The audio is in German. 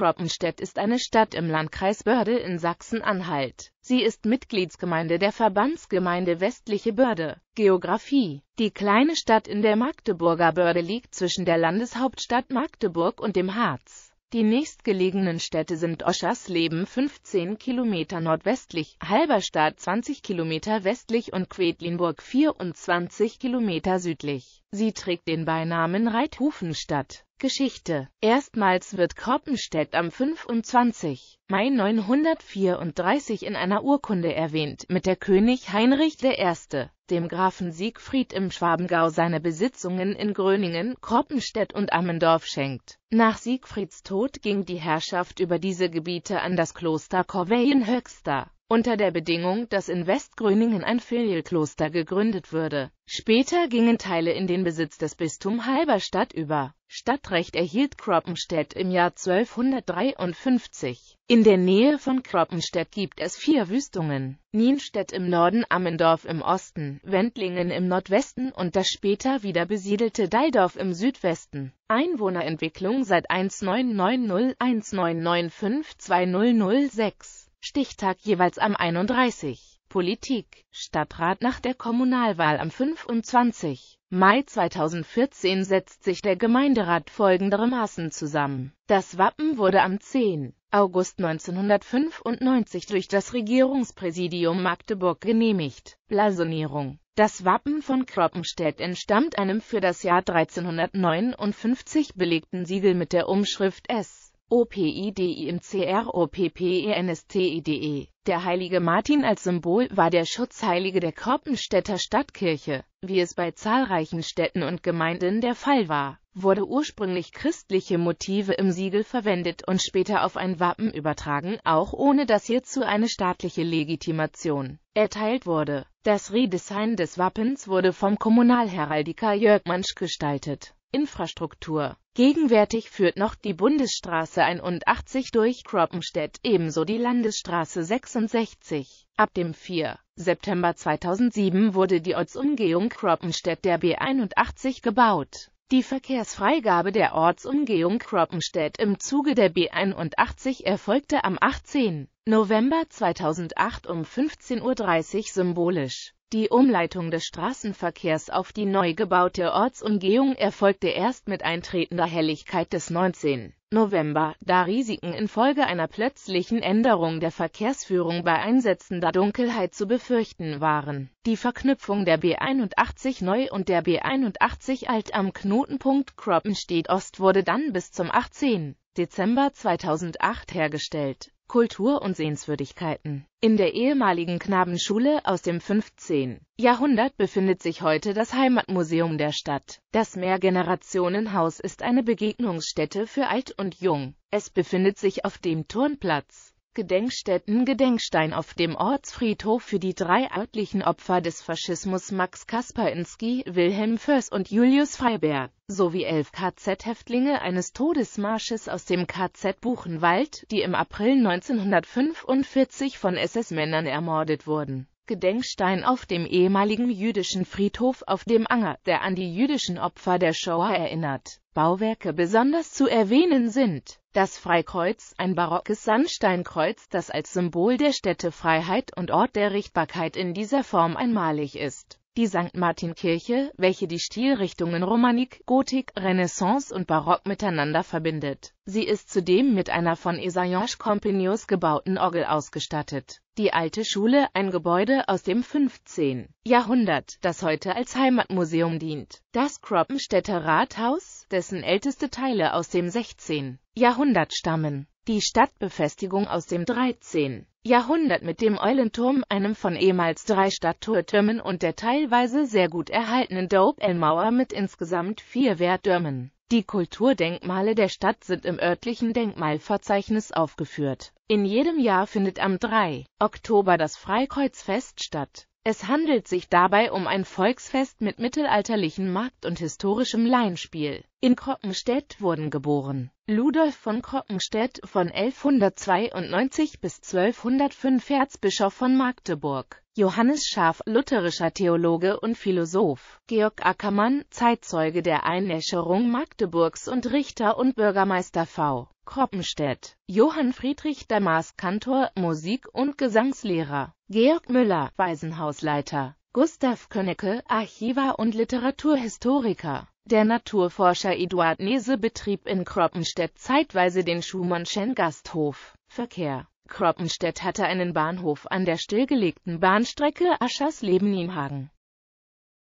Kroppenstedt ist eine Stadt im Landkreis Börde in Sachsen-Anhalt. Sie ist Mitgliedsgemeinde der Verbandsgemeinde Westliche Börde. Geografie Die kleine Stadt in der Magdeburger Börde liegt zwischen der Landeshauptstadt Magdeburg und dem Harz. Die nächstgelegenen Städte sind Oschersleben 15 Kilometer nordwestlich, Halberstadt 20 Kilometer westlich und Quedlinburg 24 Kilometer südlich. Sie trägt den Beinamen Reithufenstadt. Geschichte. Erstmals wird Kroppenstedt am 25. Mai 934 in einer Urkunde erwähnt, mit der König Heinrich I., dem Grafen Siegfried im Schwabengau seine Besitzungen in Gröningen, Kroppenstedt und Ammendorf schenkt. Nach Siegfrieds Tod ging die Herrschaft über diese Gebiete an das Kloster Corvey in Höxter unter der Bedingung, dass in Westgröningen ein Filialkloster gegründet würde. Später gingen Teile in den Besitz des Bistums Halberstadt über. Stadtrecht erhielt Kroppenstedt im Jahr 1253. In der Nähe von Kroppenstedt gibt es vier Wüstungen. Nienstedt im Norden, Ammendorf im Osten, Wendlingen im Nordwesten und das später wieder besiedelte Daldorf im Südwesten. Einwohnerentwicklung seit 1990 1995 2006 Stichtag jeweils am 31. Politik, Stadtrat nach der Kommunalwahl am 25. Mai 2014 setzt sich der Gemeinderat folgendermaßen zusammen. Das Wappen wurde am 10. August 1995 durch das Regierungspräsidium Magdeburg genehmigt. Blasonierung Das Wappen von Kroppenstedt entstammt einem für das Jahr 1359 belegten Siegel mit der Umschrift S. OPIDIMCROPPENSTEDE. E e. Der heilige Martin als Symbol war der Schutzheilige der Korpenstädter Stadtkirche, wie es bei zahlreichen Städten und Gemeinden der Fall war, wurde ursprünglich christliche Motive im Siegel verwendet und später auf ein Wappen übertragen, auch ohne dass hierzu eine staatliche Legitimation erteilt wurde. Das Redesign des Wappens wurde vom Kommunalheraldiker Jörg Mansch gestaltet Infrastruktur. Gegenwärtig führt noch die Bundesstraße 81 durch Kroppenstedt, ebenso die Landesstraße 66. Ab dem 4. September 2007 wurde die Ortsumgehung Kroppenstedt der B81 gebaut die Verkehrsfreigabe der Ortsumgehung Kroppenstedt im Zuge der B81 erfolgte am 18. November 2008 um 15.30 Uhr symbolisch. Die Umleitung des Straßenverkehrs auf die neu gebaute Ortsumgehung erfolgte erst mit eintretender Helligkeit des 19. November, da Risiken infolge einer plötzlichen Änderung der Verkehrsführung bei einsetzender Dunkelheit zu befürchten waren. Die Verknüpfung der B81 neu und der B81 alt am Knotenpunkt Kroppenstedt-Ost wurde dann bis zum 18. Dezember 2008 hergestellt Kultur und Sehenswürdigkeiten. In der ehemaligen Knabenschule aus dem 15. Jahrhundert befindet sich heute das Heimatmuseum der Stadt. Das Mehrgenerationenhaus ist eine Begegnungsstätte für Alt und Jung. Es befindet sich auf dem Turnplatz. Gedenkstätten Gedenkstein auf dem Ortsfriedhof für die drei örtlichen Opfer des Faschismus Max Kasperinski, Wilhelm Voess und Julius Freiberg, sowie elf KZ-Häftlinge eines Todesmarsches aus dem KZ Buchenwald, die im April 1945 von SS-Männern ermordet wurden Gedenkstein auf dem ehemaligen jüdischen Friedhof auf dem Anger, der an die jüdischen Opfer der Shoah erinnert. Bauwerke besonders zu erwähnen sind das Freikreuz, ein barockes Sandsteinkreuz, das als Symbol der Städtefreiheit und Ort der Richtbarkeit in dieser Form einmalig ist. Die St. Martin-Kirche, welche die Stilrichtungen Romanik, Gotik, Renaissance und Barock miteinander verbindet. Sie ist zudem mit einer von Esaias Compenius gebauten Orgel ausgestattet. Die Alte Schule, ein Gebäude aus dem 15. Jahrhundert, das heute als Heimatmuseum dient. Das Kroppenstädter Rathaus, dessen älteste Teile aus dem 16. Jahrhundert stammen. Die Stadtbefestigung aus dem 13. Jahrhundert mit dem Eulenturm, einem von ehemals drei Stadttortürmen und der teilweise sehr gut erhaltenen Dope-El-Mauer mit insgesamt vier Wehrtürmen. Die Kulturdenkmale der Stadt sind im örtlichen Denkmalverzeichnis aufgeführt. In jedem Jahr findet am 3. Oktober das Freikreuzfest statt. Es handelt sich dabei um ein Volksfest mit mittelalterlichem Markt und historischem Laienspiel in Krockenstedt wurden geboren. Ludolf von Krockenstedt von 1192 bis 1205 Erzbischof von Magdeburg. Johannes Schaaf, lutherischer Theologe und Philosoph. Georg Ackermann, Zeitzeuge der Einäscherung Magdeburgs und Richter und Bürgermeister V. Kroppenstedt. Johann Friedrich Damas, Kantor, Musik- und Gesangslehrer. Georg Müller, Waisenhausleiter. Gustav Könnecke, Archivar und Literaturhistoriker. Der Naturforscher Eduard Nese betrieb in Kroppenstedt zeitweise den Schumannschen Gasthof. Verkehr Kroppenstedt hatte einen Bahnhof an der stillgelegten Bahnstrecke aschersleben niemhagen